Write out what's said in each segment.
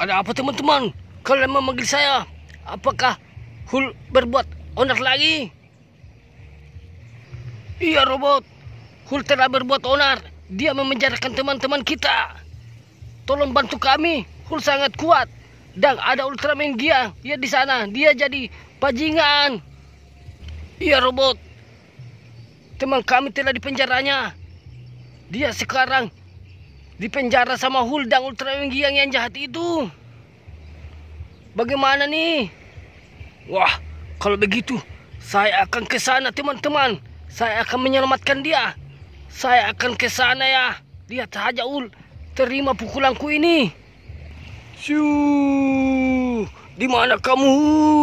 Ada apa teman-teman? Kalian memanggil saya? Apakah Hul berbuat onar lagi? Iya robot. Hul telah berbuat onar. Dia memenjarakan teman-teman kita. Tolong bantu kami. Hul sangat kuat. Dan ada Ultraman Gia. Dia di sana. Dia jadi pajingan. Iya robot. Teman kami telah dipenjaranya. Dia sekarang di penjara sama Huldang Ultrawenggiang yang jahat itu. Bagaimana nih? Wah, kalau begitu saya akan ke sana teman-teman. Saya akan menyelamatkan dia. Saya akan ke sana ya. Lihat saja Ul, terima pukulanku ini. Syuh, di mana kamu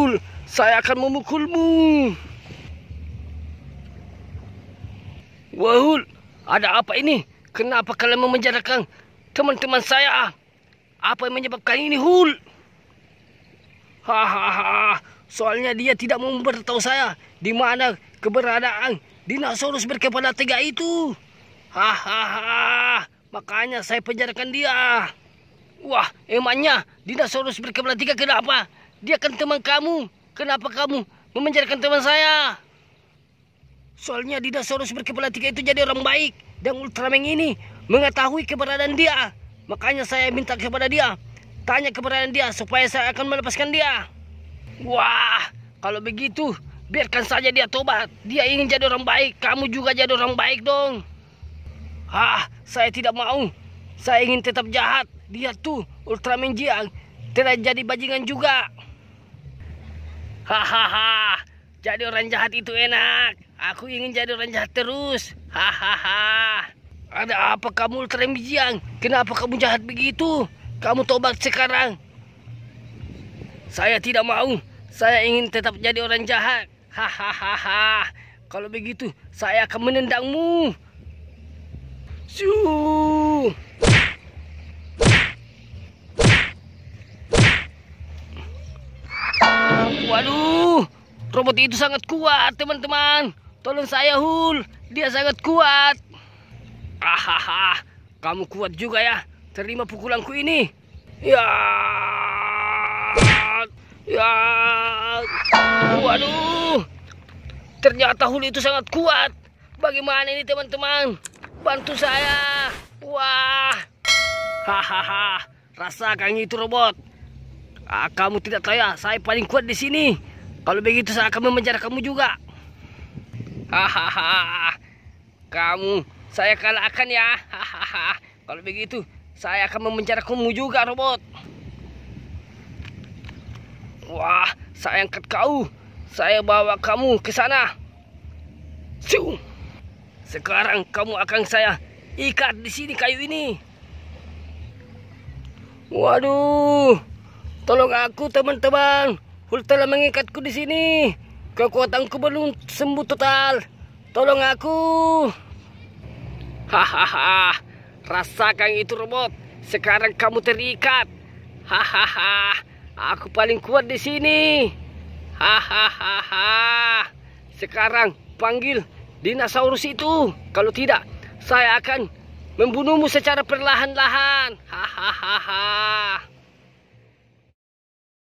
Ul? Saya akan memukulmu. Wahul, ada apa ini? Kenapa kalian memenjarakan teman-teman saya? Ah? Apa yang menyebabkan ini, Hul? Hahaha, ha, ha, ha. soalnya dia tidak mau memberitahu saya di mana keberadaan dinosaurus berkepala tiga itu. Hahaha, makanya saya penjarakan dia. Ah. Wah, emangnya dinosaurus berkepala tiga kenapa? Dia kan teman kamu. Kenapa kamu memenjarakan teman saya? Soalnya dinosaurus berkepala tiga itu jadi orang baik. Dan Ultraman ini mengetahui keberadaan dia. Makanya saya minta kepada dia. Tanya keberadaan dia supaya saya akan melepaskan dia. Wah, kalau begitu biarkan saja dia tobat. Dia ingin jadi orang baik. Kamu juga jadi orang baik dong. Ah, saya tidak mau. Saya ingin tetap jahat. Dia tuh Ultraman Jiang tidak jadi bajingan juga. Hahaha, jadi orang jahat itu enak. Aku ingin jadi jahat terus. Hahaha. Ada apa kamu Ultra Kenapa kamu jahat begitu? Kamu tobat sekarang. Saya tidak mau. Saya ingin tetap jadi orang jahat. Hahaha. Kalau begitu, saya akan menendangmu. Su. Waduh, robot itu sangat kuat, teman-teman. Tolong saya Hul, dia sangat kuat. Hahaha. kamu kuat juga ya. Terima pukulanku ini. Ya. Ya. Waduh. Ternyata Hul itu sangat kuat. Bagaimana ini teman-teman? Bantu saya. Wah. Hahaha. Rasa Rasakan itu robot. Ah, kamu tidak tahu ya, saya paling kuat di sini. Kalau begitu saya akan mengejar kamu juga. Hahaha. Kamu saya kalahkan ya. Hahaha. Kalau begitu saya akan memencar kamu juga robot. Wah, saya angkat kau. Saya bawa kamu ke sana. Siu. Sekarang kamu akan saya ikat di sini kayu ini. Waduh. Tolong aku teman-teman. Hul telah mengikatku di sini. Kekuatanku belum sembuh total. Tolong aku. Hahaha. Rasakan itu robot. Sekarang kamu terikat. Hahaha. Aku paling kuat di sini. Hahaha. Sekarang panggil dinosaurus itu. Kalau tidak, saya akan membunuhmu secara perlahan-lahan. Hahaha.